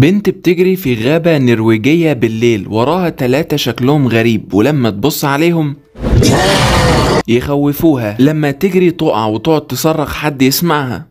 بنت بتجري في غابة نرويجية بالليل وراها تلاتة شكلهم غريب ولما تبص عليهم يخوفوها لما تجري تقع وتقعد تصرخ حد يسمعها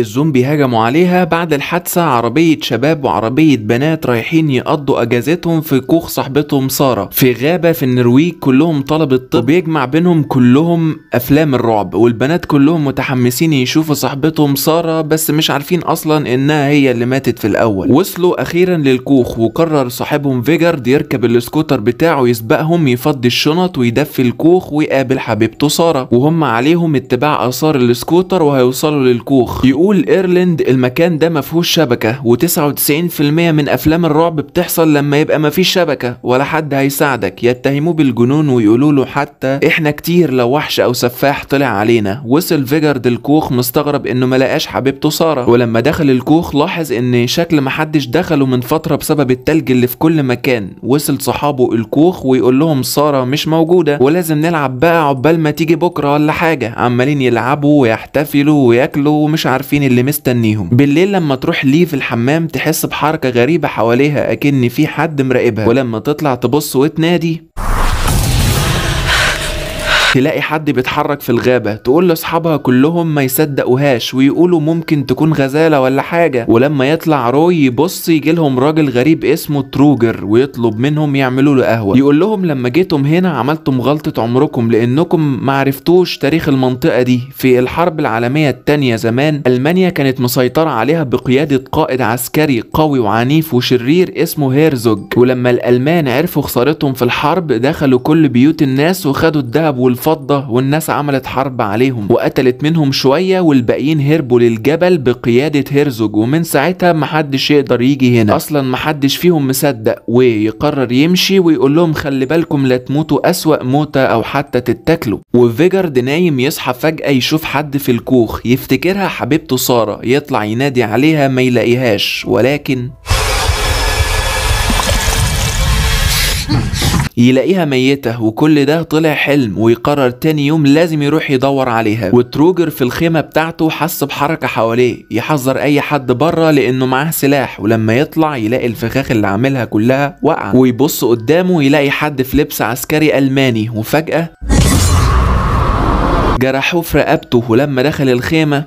الزومبي هجموا عليها بعد الحادثة عربية شباب وعربية بنات رايحين يقضوا أجازتهم في كوخ صاحبتهم سارة في غابة في النرويج كلهم طلبة طب وبيجمع بينهم كلهم أفلام الرعب والبنات كلهم متحمسين يشوفوا صاحبتهم سارة بس مش عارفين أصلا إنها هي اللي ماتت في الأول وصلوا أخيرا للكوخ وقرر صاحبهم فيجارد يركب الاسكوتر بتاعه يسبقهم يفضي الشنط ويدفي الكوخ ويقابل حبيبته سارة وهم عليهم اتباع آثار الاسكوتر وهيوصلوا للكوخ يقول بيقول ايرلند المكان ده مفهوش شبكة و99% من افلام الرعب بتحصل لما يبقى مفيش شبكة ولا حد هيساعدك يتهموه بالجنون ويقولوا له حتى احنا كتير لو وحش او سفاح طلع علينا وصل فيجارد الكوخ مستغرب انه ملقاش حبيبته سارة ولما دخل الكوخ لاحظ ان شكل محدش دخله من فترة بسبب التلج اللي في كل مكان وصل صحابه الكوخ ويقول لهم سارة مش موجودة ولازم نلعب بقى عقبال ما تيجي بكرة ولا حاجة عمالين يلعبوا ويحتفلوا وياكلوا ومش عارفين عارفين اللي مستنيهم بالليل لما تروح ليه في الحمام تحس بحركة غريبة حواليها أكن في حد مراقبها ولما تطلع تبص وتنادي تلاقي حد بيتحرك في الغابة تقول لاصحابها كلهم ما يصدقوهاش ويقولوا ممكن تكون غزالة ولا حاجة ولما يطلع روي يبص يجيلهم راجل غريب اسمه تروجر ويطلب منهم يعملوا له قهوة يقول لهم لما جيتم هنا عملتم غلطة عمركم لانكم معرفتوش تاريخ المنطقة دي في الحرب العالمية الثانية زمان ألمانيا كانت مسيطرة عليها بقيادة قائد عسكري قوي وعنيف وشرير اسمه هيرزوج ولما الألمان عرفوا خسارتهم في الحرب دخلوا كل بيوت الناس وخدوا الذهب والفضة فضة والناس عملت حرب عليهم وقتلت منهم شوية والباقيين هربوا للجبل بقيادة هيرزوج ومن ساعتها محدش يقدر يجي هنا أصلا محدش فيهم مصدق ويقرر يمشي ويقول لهم خلي بالكم لا تموتوا أسوأ موتة أو حتى تتاكلوا وفيجارد نايم يصحى فجأة يشوف حد في الكوخ يفتكرها حبيبته سارة يطلع ينادي عليها ما يلاقيهاش ولكن يلاقيها ميتة وكل ده طلع حلم ويقرر تاني يوم لازم يروح يدور عليها وتروجر في الخيمة بتاعته حس بحركة حواليه يحذر أي حد بره لأنه معاه سلاح ولما يطلع يلاقي الفخاخ اللي عاملها كلها وقع ويبص قدامه يلاقي حد في لبس عسكري ألماني وفجأة جرحوه في رقبته ولما دخل الخيمة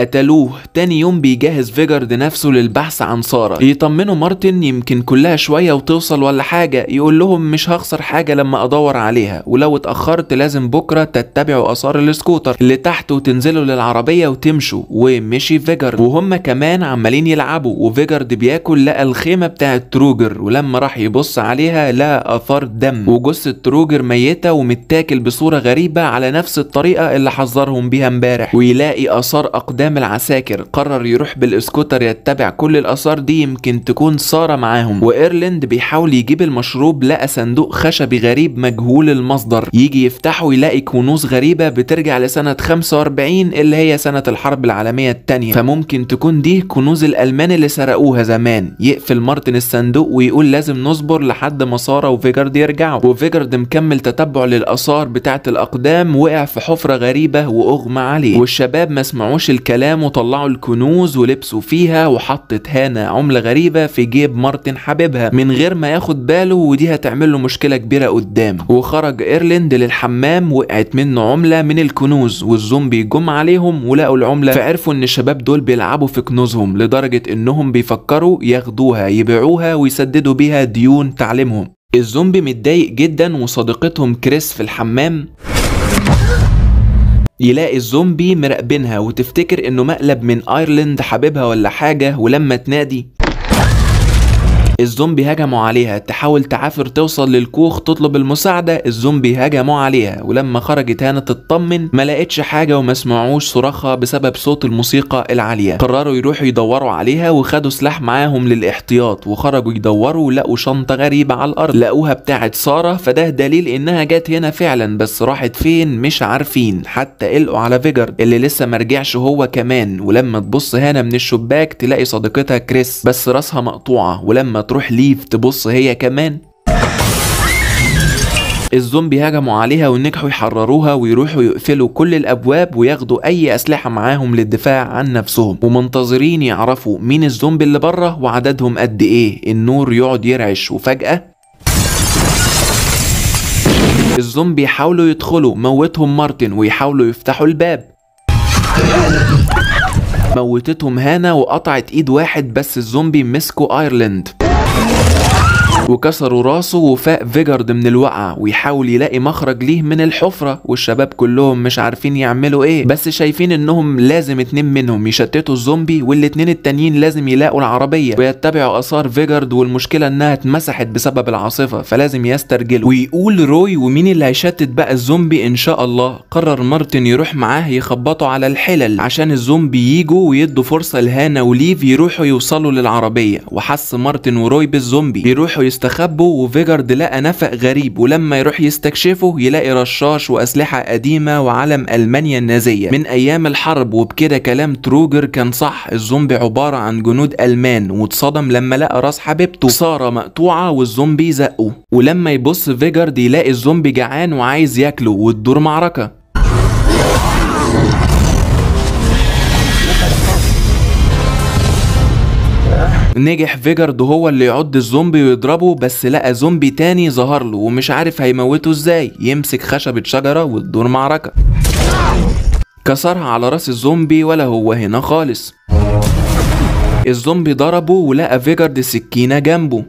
قتلوه تاني يوم بيجهز فيجارد نفسه للبحث عن سارة يطمنوا مارتن يمكن كلها شوية وتوصل ولا حاجة يقول لهم مش هخسر حاجة لما أدور عليها ولو اتأخرت لازم بكرة تتبعوا آثار السكوتر اللي تحته وتنزلوا للعربية وتمشوا ومشي فيجارد وهم كمان عمالين يلعبوا وفيجارد بياكل لقى الخيمة بتاعة تروجر ولما راح يبص عليها لقى آثار دم وجثة تروجر ميتة ومتاكل بصورة غريبة على نفس الطريقة اللي حذرهم بيها امبارح ويلاقي آثار أقدام قدام العساكر قرر يروح بالاسكوتر يتبع كل الاثار دي يمكن تكون ساره معاهم وايرلند بيحاول يجيب المشروب لقى صندوق خشبي غريب مجهول المصدر يجي يفتحه يلاقي كنوز غريبه بترجع لسنه 45 اللي هي سنه الحرب العالميه الثانيه فممكن تكون دي كنوز الالمان اللي سرقوها زمان يقفل مارتن الصندوق ويقول لازم نصبر لحد ما ساره وفيجارد يرجعوا وفيجارد مكمل تتبع للاثار بتاعه الاقدام وقع في حفره غريبه واغمى عليه والشباب ما سمعوش الكلام كلامه طلعوا الكنوز ولبسوا فيها وحطت هانا عملة غريبة في جيب مارتن حبيبها من غير ما ياخد باله ودي هتعمل له مشكلة كبيرة قدام وخرج ايرلند للحمام وقعت منه عملة من الكنوز والزومبي جم عليهم ولقوا العملة فعرفوا ان الشباب دول بيلعبوا في كنوزهم لدرجة انهم بيفكروا ياخدوها يبيعوها ويسددوا بيها ديون تعليمهم الزومبي متضايق جدا وصديقتهم كريس في الحمام يلاقي الزومبي مراقبينها وتفتكر انه مقلب من ايرلند حبيبها ولا حاجه ولما تنادي الزومبي هجموا عليها تحاول تعافر توصل للكوخ تطلب المساعدة الزومبي هجموا عليها ولما خرجت هانا تطمن ما لقتش حاجة وما سمعوش صراخها بسبب صوت الموسيقى العالية قرروا يروحوا يدوروا عليها وخدوا سلاح معاهم للاحتياط وخرجوا يدوروا ولقوا شنطة غريبة على الأرض لقوها بتاعة سارة فده دليل إنها جت هنا فعلا بس راحت فين مش عارفين حتى قلقوا على فيجر اللي لسه مرجعش هو كمان ولما تبص هانا من الشباك تلاقي صديقتها كريس بس راسها مقطوعة ولما تروح ليف تبص هي كمان الزومبي هجموا عليها ونجحوا يحرروها ويروحوا يقفلوا كل الابواب وياخدوا اي اسلحه معاهم للدفاع عن نفسهم ومنتظرين يعرفوا مين الزومبي اللي بره وعددهم قد ايه النور يقعد يرعش وفجاه الزومبي يحاولوا يدخلوا موتهم مارتن ويحاولوا يفتحوا الباب موتتهم هانا وقطعت ايد واحد بس الزومبي مسكوا ايرلند وكسروا راسه وفاق فيجارد من الوقعة ويحاول يلاقي مخرج ليه من الحفرة والشباب كلهم مش عارفين يعملوا ايه بس شايفين انهم لازم اتنين منهم يشتتوا الزومبي والاتنين التانيين لازم يلاقوا العربية ويتبعوا اثار فيجارد والمشكلة انها اتمسحت بسبب العاصفة فلازم يسترجلوا ويقول روي ومين اللي هيشتت بقى الزومبي ان شاء الله قرر مارتن يروح معاه يخبطوا على الحلل عشان الزومبي ييجوا ويدوا فرصة لهانا وليف يروحوا يوصلوا للعربية وحس مارتن وروي بالزومبي بيروحوا واستخبوا وفيجارد لقى نفق غريب ولما يروح يستكشفه يلاقي رشاش وأسلحة قديمة وعلم ألمانيا النازية من أيام الحرب وبكده كلام تروجر كان صح الزومبي عبارة عن جنود ألمان واتصدم لما لقى راس حبيبته ساره مقطوعة والزومبي زقه ولما يبص فيجارد يلاقي الزومبي جعان وعايز ياكله وتدور معركة نجح فيجارد هو اللي يعض الزومبي ويضربه بس لقى زومبي تاني ظهر له ومش عارف هيموته ازاي يمسك خشبة شجرة وتدور معركة كسرها على راس الزومبي ولا هو هنا خالص الزومبي ضربه ولقى فيجارد السكينة جنبه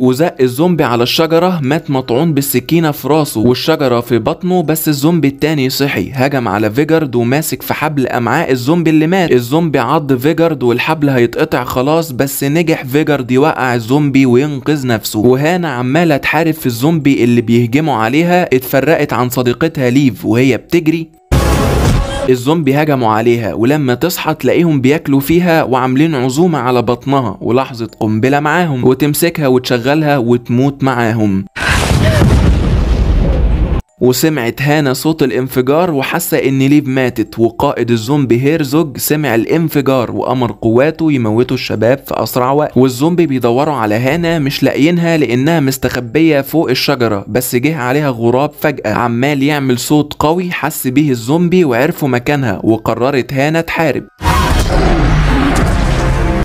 وزق الزومبي على الشجرة مات مطعون بالسكينة في راسه والشجرة في بطنه بس الزومبي التاني صحي هجم على فيجارد وماسك في حبل أمعاء الزومبي اللي مات الزومبي عض فيجارد والحبل هيتقطع خلاص بس نجح فيجارد يوقع الزومبي وينقذ نفسه وهانا عمالة تحارب في الزومبي اللي بيهجموا عليها اتفرقت عن صديقتها ليف وهي بتجري الزومبي هجموا عليها ولما تصحى تلاقيهم بياكلوا فيها وعاملين عزومة على بطنها ولحظة قنبلة معاهم وتمسكها وتشغلها وتموت معاهم وسمعت هانا صوت الانفجار وحاسة ان ليف ماتت وقائد الزومبي هيرزوج سمع الانفجار وامر قواته يموتوا الشباب في اسرع وقت والزومبي بيدوروا على هانا مش لاقيينها لانها مستخبية فوق الشجرة بس جه عليها غراب فجأة عمال يعمل صوت قوي حس بيه الزومبي وعرفوا مكانها وقررت هانا تحارب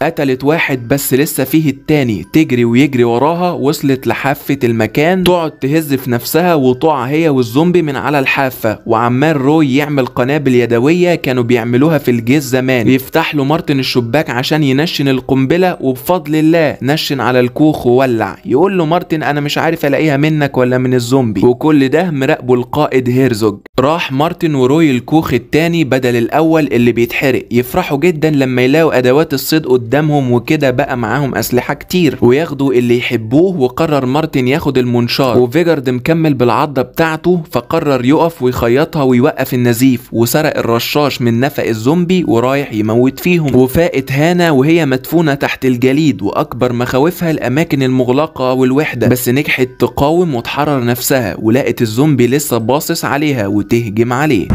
قتلت واحد بس لسه فيه التاني تجري ويجري وراها وصلت لحافة المكان تقعد تهز في نفسها وتقع هي والزومبي من على الحافة وعمال روي يعمل قنابل يدوية كانوا بيعملوها في الجيش زمان يفتح له مارتن الشباك عشان ينشن القنبلة وبفضل الله نشن على الكوخ وولع يقول له مارتن انا مش عارف الاقيها منك ولا من الزومبي وكل ده مراقبه القائد هيرزوج راح مارتن وروي الكوخ التاني بدل الاول اللي بيتحرق يفرحوا جدا لما يلاقوا ادوات الصيد قدام قدامهم وكده بقى معاهم اسلحه كتير وياخدوا اللي يحبوه وقرر مارتن ياخد المنشار وفيجارد مكمل بالعضه بتاعته فقرر يقف ويخيطها ويوقف النزيف وسرق الرشاش من نفق الزومبي ورايح يموت فيهم وفاقت هانا وهي مدفونه تحت الجليد واكبر مخاوفها الاماكن المغلقه والوحده بس نجحت تقاوم وتحرر نفسها ولقت الزومبي لسه باصص عليها وتهجم عليه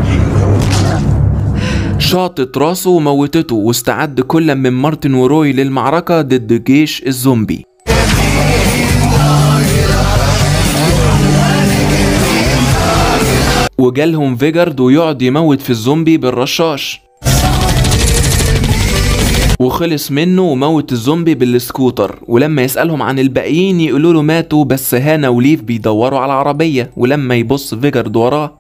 شاطت راسه وموتته واستعد كل من مارتن وروي للمعركة ضد جيش الزومبي وجالهم فيجارد ويقعد يموت في الزومبي بالرشاش وخلص منه وموت الزومبي بالسكوتر ولما يسألهم عن الباقيين يقولوا له ماتوا بس هانا وليف بيدوروا على عربية ولما يبص فيجارد وراه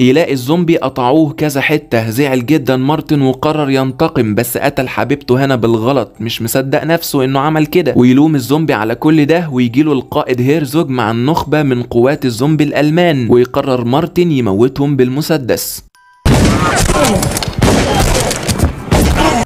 يلاقي الزومبي قطعوه كذا حتة زعل جدا مارتن وقرر ينتقم بس قتل حبيبته هنا بالغلط مش مصدق نفسه انه عمل كده ويلوم الزومبي على كل ده ويجيله القائد هيرزوج مع النخبة من قوات الزومبي الألمان ويقرر مارتن يموتهم بالمسدس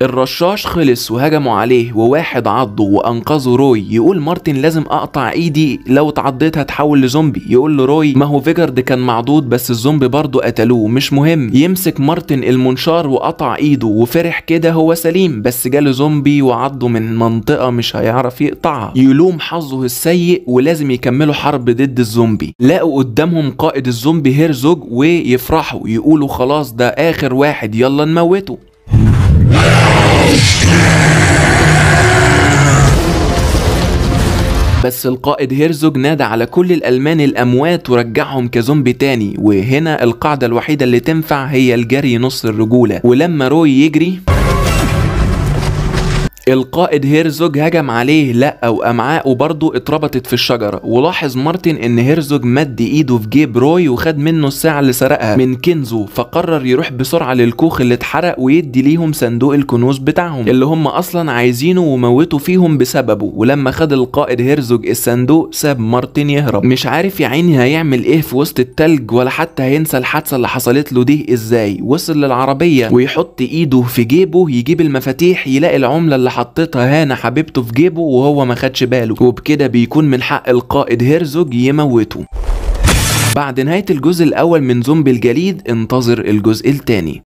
الرشاش خلص وهجموا عليه وواحد عضه وانقذه روي يقول مارتن لازم اقطع ايدي لو اتعضيت هتحول لزومبي يقول له روي ما هو فيجارد كان معضود بس الزومبي برضه قتلوه مش مهم يمسك مارتن المنشار وقطع ايده وفرح كده هو سليم بس جاله زومبي وعضه من منطقه مش هيعرف يقطعها يلوم حظه السيء ولازم يكملوا حرب ضد الزومبي لقوا قدامهم قائد الزومبي هيرزوج ويفرحوا يقولوا خلاص ده اخر واحد يلا نموته بس القائد هيرزوج نادى على كل الألمان الأموات ورجعهم كزومبي تاني وهنا القاعدة الوحيدة اللي تنفع هي الجري نص الرجولة ولما روي يجري القائد هيرزوج هجم عليه لا امعاءه برضه اتربطت في الشجره ولاحظ مارتن ان هيرزوج مد ايده في جيب روي وخد منه الساعه اللي سرقها من كنزو فقرر يروح بسرعه للكوخ اللي اتحرق ويدي ليهم صندوق الكنوز بتاعهم اللي هم اصلا عايزينه وموتوا فيهم بسببه ولما خد القائد هيرزوج الصندوق ساب مارتن يهرب مش عارف يا عيني هيعمل ايه في وسط التلج ولا حتى هينسى الحادثه اللي حصلت له دي ازاي وصل للعربيه ويحط ايده في جيبه يجيب المفاتيح يلاقي العمله اللي حطيتها هانا حبيبته في جيبه وهو ما خدش باله وبكده بيكون من حق القائد هيرزوج يموته بعد نهاية الجزء الأول من زومبي الجليد انتظر الجزء الثاني